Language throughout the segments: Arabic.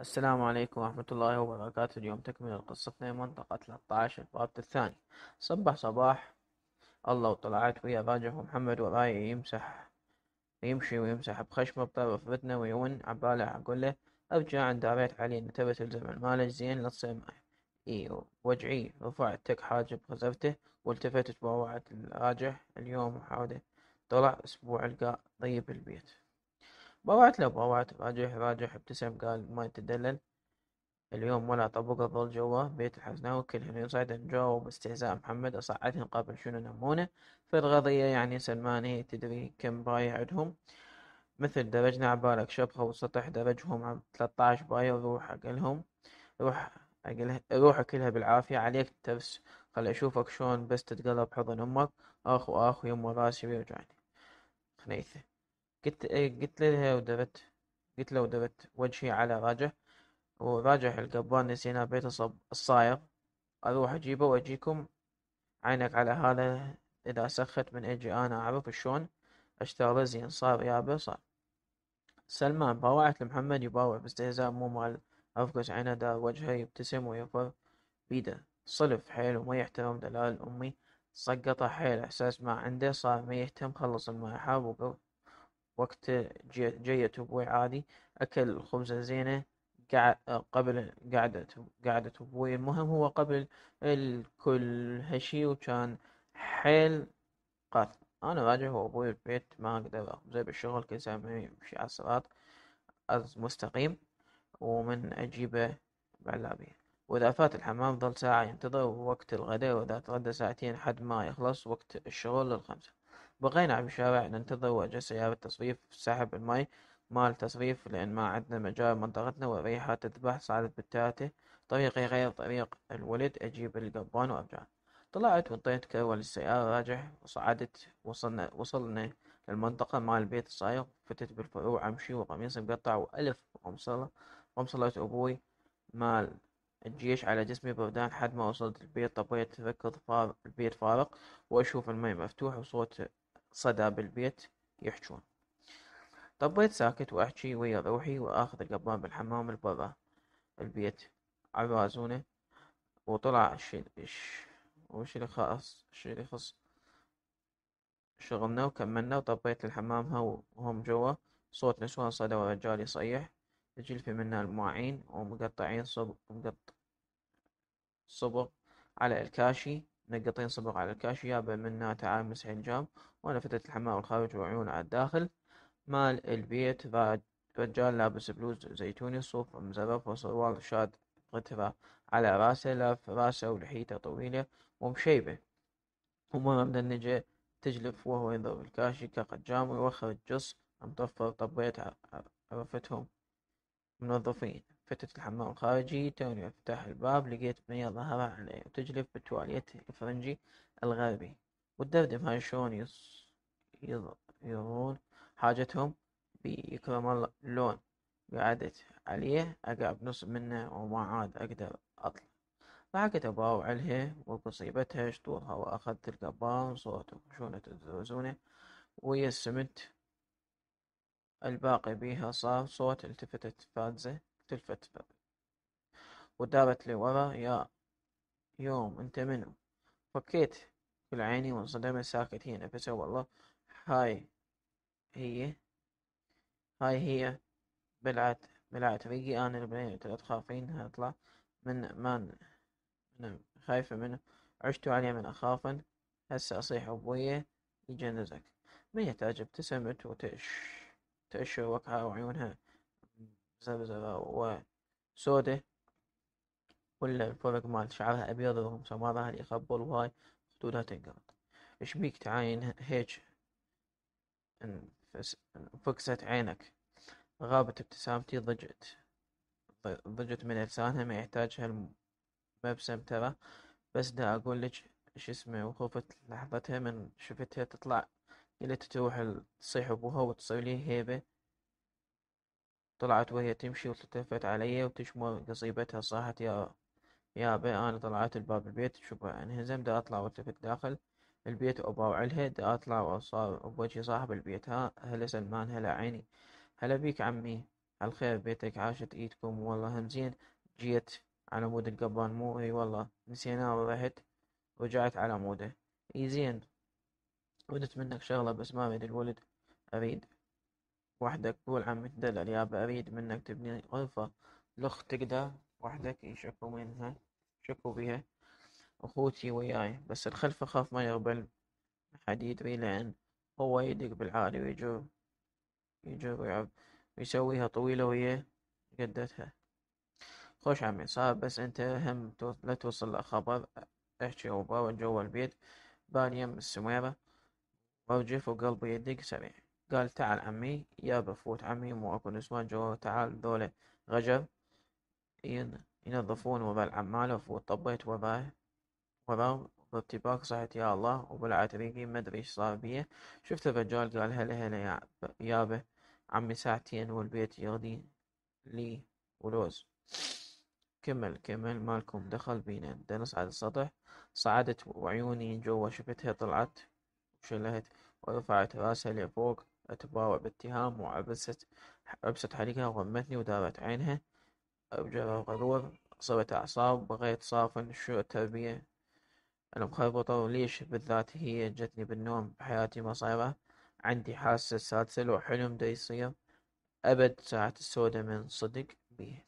السلام عليكم ورحمة الله وبركاته اليوم تكمل قصتنا منطقة 13 الباب الثاني صبح صباح الله وطلعت ويا راجح محمد وراي يمسح ويمشي ويمسح بخشمه بطرف بطنه ويون عباله أقول له أرجع عند داريت علي إن تبي تلزم المالك زين لا تصير إي وجعي رفعت تك حاجب غزرته والتفتت بوعد الراجح اليوم وحاوده طلع أسبوع القاء طيب البيت بوعت له بوعت راجح راجح ابتسم قال ما يتدلل اليوم ولا طبقة ظل جوا بيت الحسناوي كلهن يصعد جوا باستهزاء محمد أصعدهن قبل شنو نمونه فالغضية يعني سلمان هي تدري كم باية عندهم مثل درجنا عبالك شبخة وسطح درجهم ثلاثة باية وروح أقلهم روح أقلها روح أكلها بالعافية عليك ترس خل أشوفك شلون بس تتقلب حضن أمك أخو أخو يم راسي ويرجعني خنيثة قلت قلت لها ودبت قلت له ودبت وجهي على راجح وراجح القبان نسينا بيت الصايغ أروح أجيبه وأجيكم عينك على هذا إذا سخت من أجي أنا أعرف شلون أشتغل زين صار يا صار سلمان باوعت لمحمد يباوع باستهزاء مو مال أفقس عينه دار وجهه يبتسم ويفر بيده صلف حيل وما يحترم دلال أمي سقطه حيل إحساس ما عنده صار ما يهتم خلص الماء وقف وقت جاي أبوي عادي أكل خبزة زينة قبل قعدة قعدة أبوي المهم هو قبل الكل هالشي وكان حيل قاتل أنا راجع وأبوي البيت ما أقدر أخبزه بالشغل كل ساعة يمشي على الصراط مستقيم ومن أجيبه بعلابية وإذا فات الحمام ظل ساعة ينتظر وقت الغداء وإذا تغدى ساعتين حد ما يخلص وقت الشغل للخمسة بقينا بشارع ننتظر وأجل سيارة تصريف سحب المي مال تصريف لأن ما عندنا مجال منطقتنا والريحة تذبح صعدت بالتاتي طريقي غير طريق الولد أجيب القبان وأرجع طلعت وطيت كرول السيارة راجع وصعدت وصلنا وصلنا للمنطقة مال البيت الصايغ فتت بالفروع أمشي وقميصي مقطع وألف قمصلة قمصلة أبوي مال الجيش على جسمي بردان حد ما وصلت البيت طبيت أفكر فار البيت فارق وأشوف المي مفتوح وصوت صدى بالبيت يحجون طبيت ساكت وأحجي ويا روحي وآخذ القبان بالحمام البرا البيت عوازونه وطلع الشي إيش وش اللي خاص الشي اللي خص شغلنا وكملنا وطبيت الحمام هو وهم جوا صوت نسوان صدى ورجال يصيح جلفي منا المواعين ومقطعين صبغ مقط صبغ على الكاشي نقطين صبغ على الكاش يابا منا تعال مسح الجام وأنا فتت الحمام الخارج وعيون على الداخل مال البيت رجال لابس بلوز زيتوني صوف مزرف وصروال شاد قترة على راسه لاف راسه ولحيته طويلة ومشيبة وما من النجا تجلف وهو ينظر الكاشي كقجام ويوخر الجص مطفر طبيت عرفتهم منظفين فتت الحمام الخارجي توني أفتح الباب لقيت بنية ظاهرة علي وتجلب بتواليتها الفرنجي الغربي والدردم هاي شلون يضون حاجتهم بيكرم اللون قعدت عليه أقعد نص منه وما عاد أقدر أطلع ضحكت أبوه عليها وبصيبتها شطورها وأخذت القبان صوته شونة الزوزونة ويا السمت الباقي بيها صار صوت التفتت فازة اختلفت الفتفة ودارت لي ورا يا يوم انت منو فكيت كل عيني وانصدمت ساكت هي نفسها والله هاي هي هاي هي بلعت بلعت ريقي انا البنية لا تخافين هطلع من مان من خايفة منه عشت عليه من أخافا هسه أصيح أبوية يجنزك مية تعجب ابتسمت وتش تأشر وقعها وعيونها زبزبة وسودة ولا الفرق مال شعرها أبيض ومسمارها يخبل وهاي خدودها تنقرض ايش بيك تعاين هيج انفكست عينك غابت ابتسامتي ضجت ضجت من لسانها ما يحتاج هالمبسم ترى بس دا أقول لك شو اسمه وخفت لحظتها من شفتها تطلع قلت تروح تصيح أبوها وتصير لي هيبة طلعت وهي تمشي وتلتفت علي وتشمر قصيبتها صاحت يا يا بي أنا طلعت الباب البيت شوف انهزم دا أطلع والتفت داخل البيت وباوعلها دا أطلع وصار بوجهي صاحب البيت ها هلا سلمان هلا عيني هلا بيك عمي الخير بيتك عاشت ايدكم والله هم زين جيت على مود القبان مو اي والله نسيناه ورحت رجعت على موده اي زين ودت منك شغلة بس ما اريد الولد اريد وحدك قول عم تدلل يابا أريد منك تبني غرفة لخ تقدر وحدك يشكوا منها شكوا بها أخوتي وياي بس الخلف أخاف ما يقبل حد يدري لأن هو يدق بالعالي ويجر يجر ويعب ويسويها طويلة ويا قدتها خوش عمي صار بس أنت هم لا توصل لخبر احكي وباوع جوا البيت بان يم السميرة وارجف وقلبي يدق سريع قال تعال عمي يابا فوت عمي مو اكو نسوان جوا تعال ذولا غجر ينظفون وبا العمالة وفوت طبيت وباه وباه بارتباك صحت يا الله وبلعت ريقي ما ادري ايش صار بيه شفت الرجال قال هلا هلا يابا عمي ساعتين والبيت يغدي لي ولوز كمل كمل مالكم دخل بينا دا نصعد السطح صعدت وعيوني جوا شفتها طلعت وشلهت ورفعت راسها لفوق أتباوع باتهام وعبست عبست حريقها وغمتني ودارت عينها أبجرها غرور صبت أعصاب بغيت صافن شو التربية المخربطة وليش بالذات هي جتني بالنوم بحياتي مصيرة عندي حاسة سلسل وحلم دا يصير أبد ساعة السودة من صدق بيه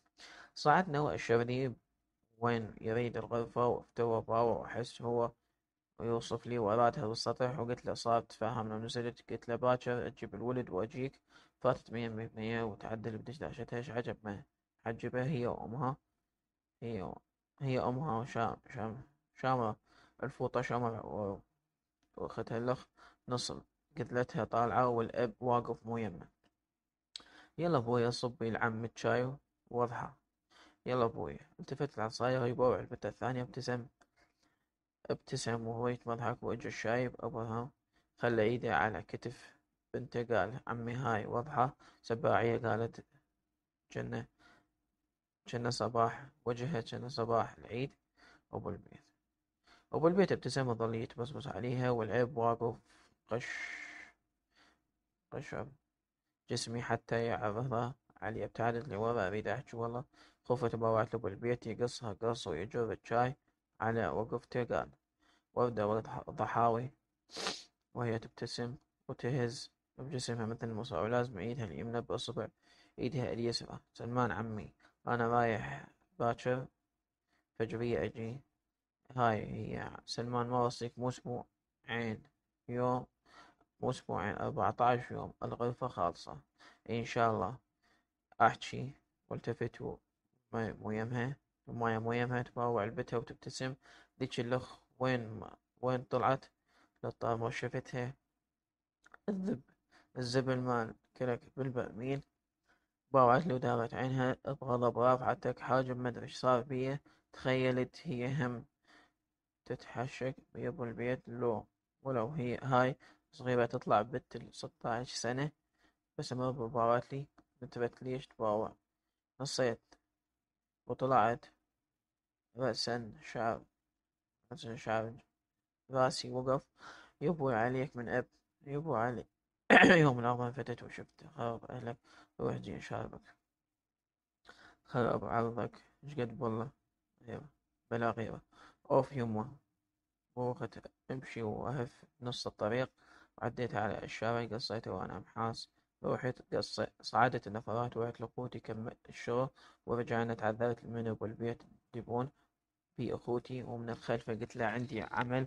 صعد نوع الشرني وين يريد الغرفة وافتوى باوع وأحس هو ويوصف لي وأرادها واستطيع وقلت له صار تفهم لو نزلت قلت له باكر أجيب الولد وأجيك فاتت مية مية وتعدل بدشداشتها إيش عجب ما عجبه هي وأمها هي هي أمها وشام شام شامرة الفوطة شامرة وأختها الأخ نصل قتلتها طالعة والأب واقف مو يمه يلا بويا صبي العم الشاي وضحى يلا أبويا التفت العصاية ويبوع البت الثانية ابتسم ابتسم وهو يتمضحك وجه الشايب أبوها خلى إيده على كتف بنته قال عمي هاي وضحة سباعية قالت جنة جنة صباح وجهها جنة صباح العيد أبو البيت أبو البيت ابتسم وظل يتبصبص عليها والعيب واقف قش قشعر جسمي حتى يعرضها علي ابتعدت لورا أريد أحكي والله خفت بوعت أبو البيت يقصها قص ويجر الشاي على وقفته قال وأبدأ ضحاوي وهي تبتسم وتهز بجسمها مثل المصارع ولازم إيدها اليمنى بإصبع إيدها اليسرى سلمان عمي أنا رايح باكر فجرية أجي هاي هي سلمان ما وصيك مو أسبوعين يوم مو أسبوعين أربعة عشر يوم الغرفة خالصة إن شاء الله احجي والتفت ويمها يمها مو يمها تباوع علبتها وتبتسم ذيك الأخ وين ما وين طلعت لطالما شفتها الذب الزب المال كلك بالبرميل باوعت لو دارت عينها بغضب رافعتك حاجب ما ادري ايش صار بيا تخيلت هي هم تتحشك بيبو البيت لو ولو هي هاي صغيرة تطلع بنت ستة عشر سنة بس ما باوعت لي انتبهت ليش تباوع نصيت وطلعت رأسا شعر حسن شعب راسي وقف يبو عليك من أب يبو علي يوم الأغبى فتت وشفت خرب أهلك روح جي شاربك خرب عرضك شقد والله غيره بلا غيره أوف يمه بوخت امشي وأهف نص الطريق وعديت على الشارع قصيته وأنا محاس روحت قص صعدت النفرات وعت لقوتي كم الشغل ورجعنا تعذرت منه بالبيت ديبون بأخوتي ومن الخلف قلت لها عندي عمل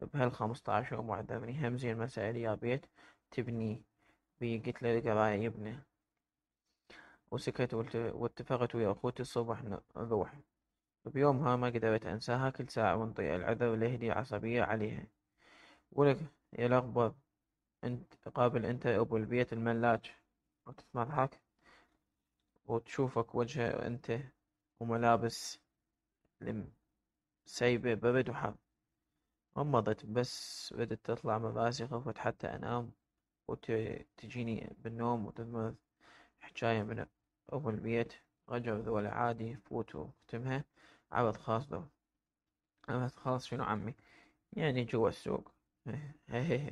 بهالخمسطاش ومعدة بن همزي المسائل يا بيت تبني بي قلت له القراية يبنى وسكت واتفقت ويا أخوتي الصبح نروح بيومها ما قدرت أنساها كل ساعة ونطيع العذر لهدي عصبية عليها ولك يا الأخبر أنت قابل أنت أبو البيت الملاج وتتمرحك وتشوفك وجهه أنت وملابس لم سايبة ببت وحب غمضت بس بدت تطلع مباسي خفت حتى أنام وتجيني بالنوم وتذمر حجاية من أبو البيت رجل ذولا عادي فوت وختمها عرض خاص له عرض خاص شنو عمي يعني جوا السوق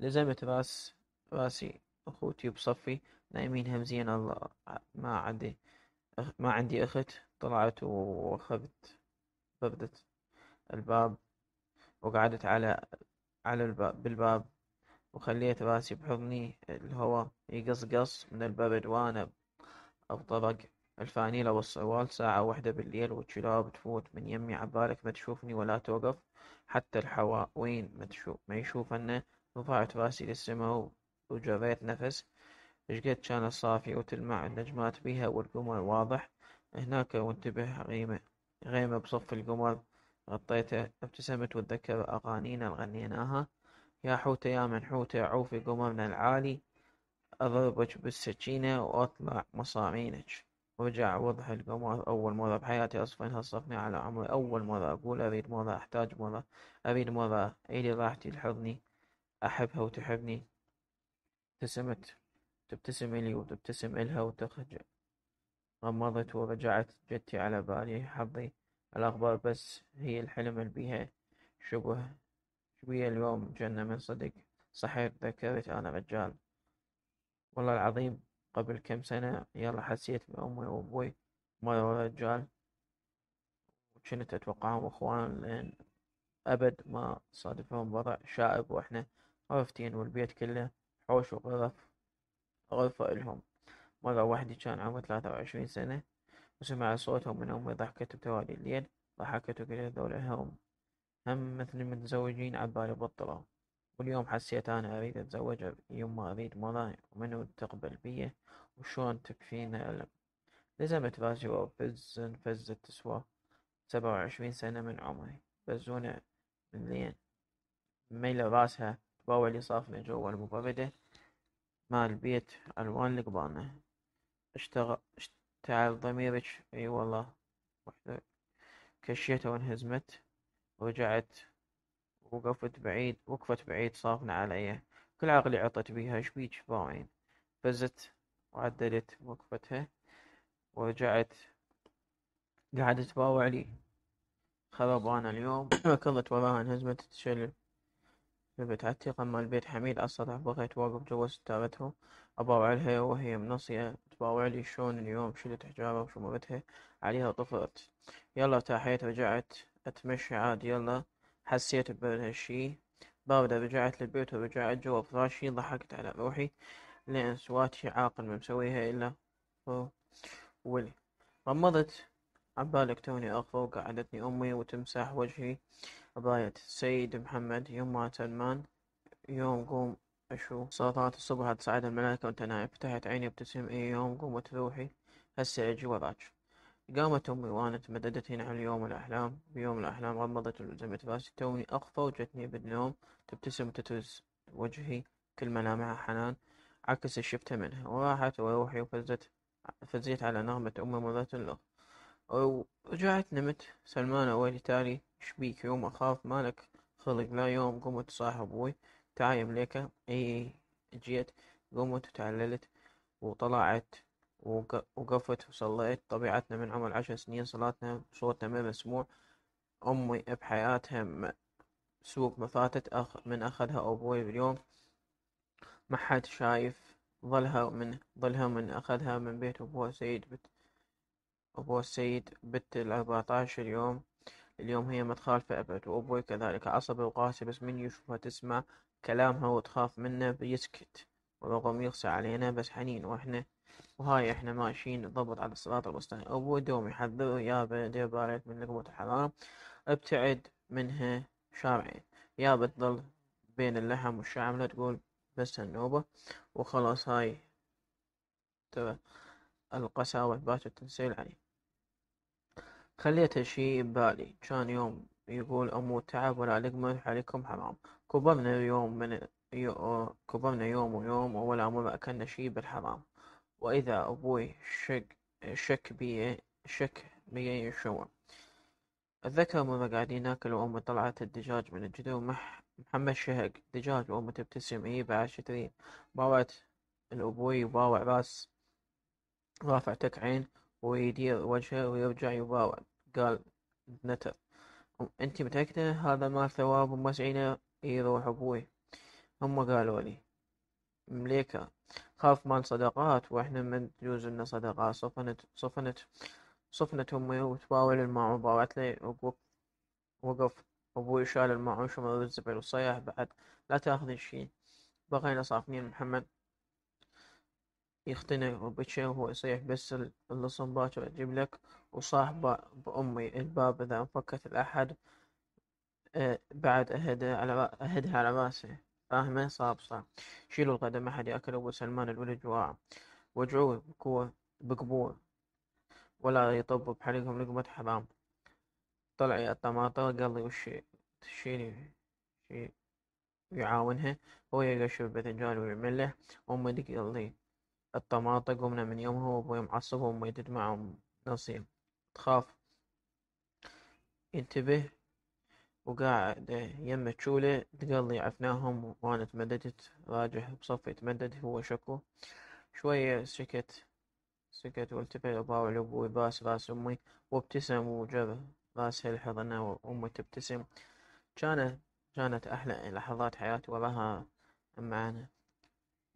لزمت راس راسي أخوتي بصفي نايمين همزين الله ما عندي ما عندي أخت طلعت وأخذت فردت الباب وقعدت على على الباب بالباب وخليت راسي بحضني الهواء يقصقص من البرد وأنا أبطرق الفانيلة والصوال ساعة واحدة بالليل والشراب تفوت من يمي عبالك ما تشوفني ولا توقف حتى وين ما تشوف ما يشوفنا رفعت راسي للسماء وجريت نفس شقد كان صافي وتلمع النجمات بيها والقمر واضح هناك وانتبه غيمة غيمة بصف القمر غطيته ابتسمت وتذكر أغانينا غنيناها يا حوتة يا منحوتة عوفي قمرنا العالي أضربك بالسكينة وأطلع مصامينك ورجع وضح القمر أول مرة بحياتي أصفن هالصفنة على عمري أول مرة أقول أريد مرة أحتاج مرة أريد مرة إلي راحتي لحضني أحبها وتحبني ابتسمت تبتسم إلي وتبتسم إلها وتخجل غمضت ورجعت جدتي على بالي حظي الأخبار بس هي الحلم اللي بيها شبه شوية اليوم جنة من صدق صحيت ذكرت أنا رجال والله العظيم قبل كم سنة يلا حسيت بأمي وأبوي ما رجال وكنت أتوقعهم إخوان لأن أبد ما صادفهم وضع شائب وإحنا غرفتين والبيت كله حوش وغرف غرفة إلهم مرة واحدة كان عمره ثلاثة وعشرين سنة وسمع صوتهم من أمي ضحكته بتوالي الليل ضحكته قلت ذولا هم هم مثل المتزوجين عبالي بطلة واليوم حسيت أنا أريد أتزوج يما أريد مرة ومنو تقبل بي وشون تكفينا ألم لزمت راسي وفز فزة تسوى سبعة وعشرين سنة من عمري فزونة من لين ميلة راسها تباوع لي صافنة جوا المبردة مال البيت ألوان لقبانه اشتغل اشتعل ضميرك اي والله وحده كشيتها وانهزمت ورجعت وقفت بعيد وقفت بعيد صافنة علي كل عقلي عطت بيها شبيك باين فزت وعدلت وقفتها ورجعت قعدت تباوع لي خرب أنا اليوم ركضت وراها انهزمت تشل جبت عتيقة مال بيت حميد اصلا بغيت واقف جوا ستارتهم أباوع لها وهي منصية لي شلون اليوم شلت حجابها وشمرتها عليها وطفرت يلا ارتاحيت رجعت أتمشى عاد يلا حسيت ببرد هالشي باردة رجعت للبيت ورجعت جوا فراشي ضحكت على روحي لأن سواتي عاقل ما مسويها إلا ولي غمضت عبالك توني أغفى وقعدتني أمي وتمسح وجهي عباية السيد محمد يوم سلمان يوم قوم أشو صلاة الصبح تساعد الملائكة وأنت نايم فتحت عيني ابتسم أي يوم قومت روحي هسه أجي وراك قامت أمي وأنت مددت هنا على يوم الأحلام بيوم الأحلام غمضت ولزمت راسي توني أخفى وجتني بالنوم تبتسم وتترس وجهي كل ملامعها حنان عكس الشفتة منها وراحت وروحي وفزت فزيت على نغمة أمي مرة الأخرى ورجعت نمت سلمان أولي تالي شبيك يوم أخاف مالك خلق لا يوم قمت صاحب أبوي تعا يا اي جيت قومت وتعللت وطلعت وقفت وصليت طبيعتنا من عمر عشر سنين صلاتنا صوتنا ما مسموع أمي بحياتها سوق ما فاتت أخ من أخذها أبوي باليوم ما حد شايف ظلها من ظلها من أخذها من بيت ابو سيد بت ابو السيد بت الأربعتاش اليوم اليوم هي متخالفة أبد وأبوي كذلك عصبي وقاسي بس من يشوفها تسمع كلامها وتخاف منه بيسكت ورغم يقسى علينا بس حنين واحنا وهاي احنا ماشيين ضبط على الصراط المستقيم ابو دوم يحذر يابا بدي بارك من لقمة الحرام ابتعد منها شارعين يابا تظل بين اللحم والشعم لا تقول بس النوبة وخلاص هاي ترى القساوة بات التنسيل علي خليت هالشي ببالي كان يوم يقول أموت تعب ولا لقمة عليكم حرام كبرنا يوم من كبرنا يوم ويوم ولا عمر أكلنا شي بالحرام وإذا أبوي شك شك بي شك بي شو أتذكر مرة قاعدين ناكل وأمي طلعت الدجاج من الجدر ومحمد محمد شهق دجاج وأمه تبتسم إيه بعد شتري باوعت الأبوي يباوع راس رافع تك عين ويدير وجهه ويرجع يباوع قال نتر أنت متأكدة هذا ما ثواب ومسعينا اي روح ابوي هم قالوا لي مليكة خاف مال صدقات واحنا ما تجوز لنا صدقات صفنت صفنت صفنت امي وتباول الماعون وباوعت لي وقف وقف ابوي شال المعوش ومر الزبل وصيح بعد لا تاخذ شيء بقينا صافنين محمد يختنق وبتشي وهو يصيح بس اللصم باكر اجيب لك وصاح بأمي الباب إذا انفكت الأحد بعد أهدها على أهدها على راسه فاهمة صابصة شيلوا الغدا ما حد يأكل أبو سلمان الولد جوع وجعوه بكوه بقبور ولا يطب بحريقهم لقمة حرام طلعي الطماطة قال لي وش تشيلي شي يعاونها هو يقشر باذنجان ويعمل له أمي قال لي الطماطة قمنا من يومها وأبوي معصب وأمي تدمع نصيب تخاف انتبه وقاعد إيه، يم تشولة تقلي عفناهم وأنا تمددت راجح بصفي تمدد هو شكو شوية سكت سكت والتفت وباوع لأبوي باس راس أمي وابتسم وجاب راسها لحض وامي تبتسم كانت كانت أحلى لحظات حياتي وراها معنا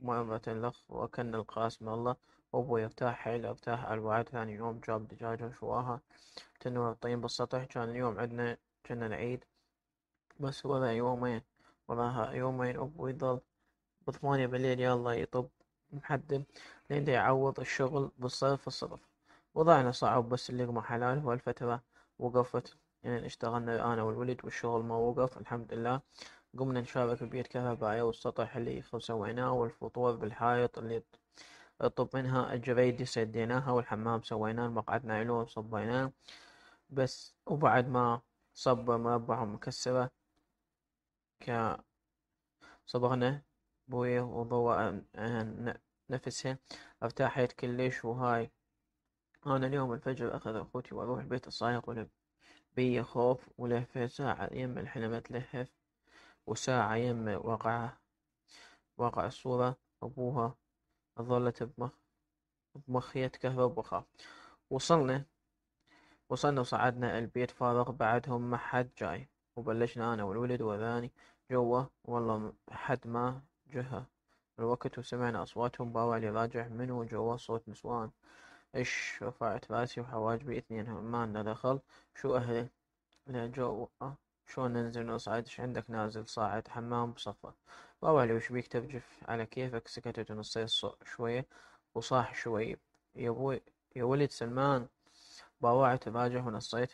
مرة الأخ وأكلنا القاسم الله وأبوي ارتاح حيل ارتاح على الوعد ثاني يوم جاب دجاجة وشواها تنور طين بالسطح كان اليوم عندنا كنا العيد بس ولا يومين وراها يومين أبو يضل بثمانية بالليل يلا يطب محدد لين يعوض الشغل بالصيف الصرف وضعنا صعب بس اللقمة حلال وهالفترة وقفت يعني اشتغلنا أنا والولد والشغل ما وقف الحمد لله قمنا نشارك بيت كهربائي والسطح اللي سويناه والفطور بالحائط اللي طب منها الجريدي سديناها والحمام سويناه مقعد نايلون صبيناه بس وبعد ما صب مربع مكسرة صبغنا بوي وضوى نفسه ارتاحت كلش وهاي أنا اليوم الفجر أخذ أخوتي وأروح بيت الصايق ولب بي خوف ولهفة ساعة يم الحلم تلهف وساعة يم وقع وقع الصورة أبوها ظلت بمخ بمخية كهرب وخاف وصلنا وصلنا وصعدنا البيت فارغ بعدهم ما حد جاي وبلشنا أنا والولد وذاني جوا والله حد ما جهة الوقت وسمعنا أصواتهم باوع اللي راجع منو جوا صوت نسوان إش رفعت راسي وحواجبي اثنين ما لنا دخل شو أهلي لا جوا شلون ننزل نصعد ايش عندك نازل صاعد حمام بصفة باوع لي وش بيك تبجف على كيفك سكتت ونصيت شوية وصاح شوي يا ابوي يا ولد سلمان باوعت راجع ونصيت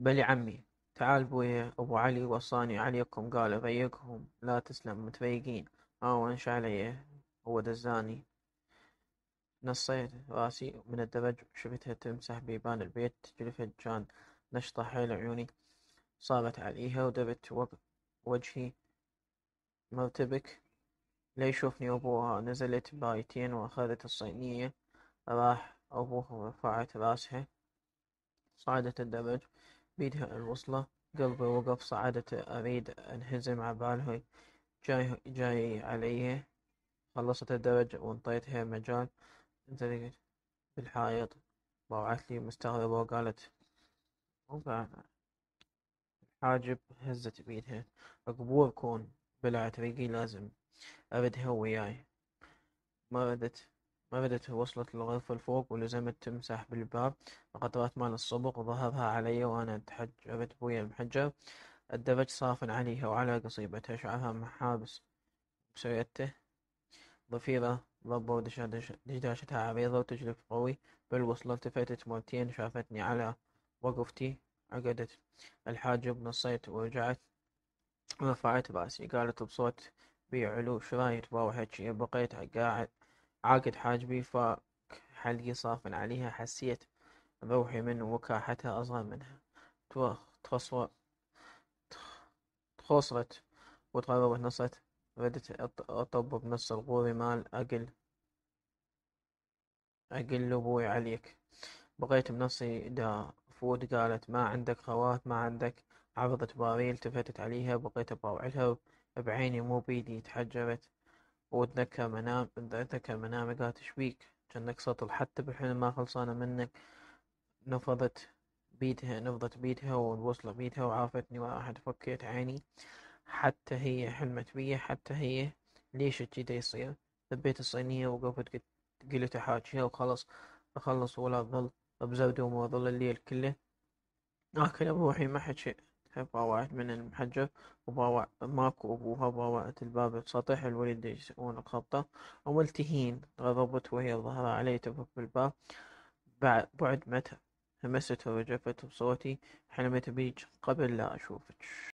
بلي عمي تعال بويا أبو علي وصاني عليكم قال أفيقهم لا تسلم متفيقين ها وانش علي هو دزاني نصيت راسي من الدرج شفتها تمسح بيبان البيت جلفت جان نشطة حيل عيوني صارت عليها ودبت وجهي مرتبك لا يشوفني أبوها نزلت بايتين وأخذت الصينية راح أبوها رفعت راسها صعدت الدرج بيدها الوصلة قلبي وقف صعدت أريد أنهزم عباله جاي, جاي عليه خلصت الدرج وانطيتها مجال انزلقت بالحائط ضاعت لي مستغربة وقالت وقع الحاجب هزت بيدها عقبور كون بلعت ريقي لازم أردها وياي ما ردت بدت وصلت للغرفة الفوق ولزمت تمسح بالباب لقطرات مال الصبغ ظهرها علي وأنا تحجبت بويا المحجب الدبج صاف عليها وعلى قصيبتها شعرها محابس بسويته ضفيرة ضبة ودشاشتها عريضة وتجلف قوي بالوصلة التفتت مرتين شافتني على وقفتي عقدت الحاجب نصيت ورجعت رفعت رأسي قالت بصوت بيعلو شرايت باوحك بقيت قاعد عاقد حاجبي فحلقي صافن عليها حسيت ذوحي من وكاحتها أصغر منها تخصرت وتغربت نصت ردت أطب بنص الغوري مال أقل أقل أبوي عليك بقيت بنصي فود قالت ما عندك خوات ما عندك عرضت باريل التفتت عليها بقيت بروعلها بعيني مو بيدي تحجرت ودنك منام دعتك منام قالت شبيك جنك سطل حتى بحين ما خلصانة منك نفضت بيدها نفضت بيدها والوصلة بيدها وعافتني واحد فكيت عيني حتى هي حلمت بيا حتى هي ليش كذا يصير ذبيت الصينية وقفت قلت حاجيها وخلص أخلص ولا ظل بزبدة وما ظل الليل كله آكل بروحي ما حد شيء ضاوعت من المحجة وضاوع ماكو أبوها ضاوعت الباب بسطح الولد يسوون الخبطة أول تهين غضبت وهي ظهرها علي تفك بالباب بعد متى همسته وجفت بصوتي حلمت بيج قبل لا أشوفك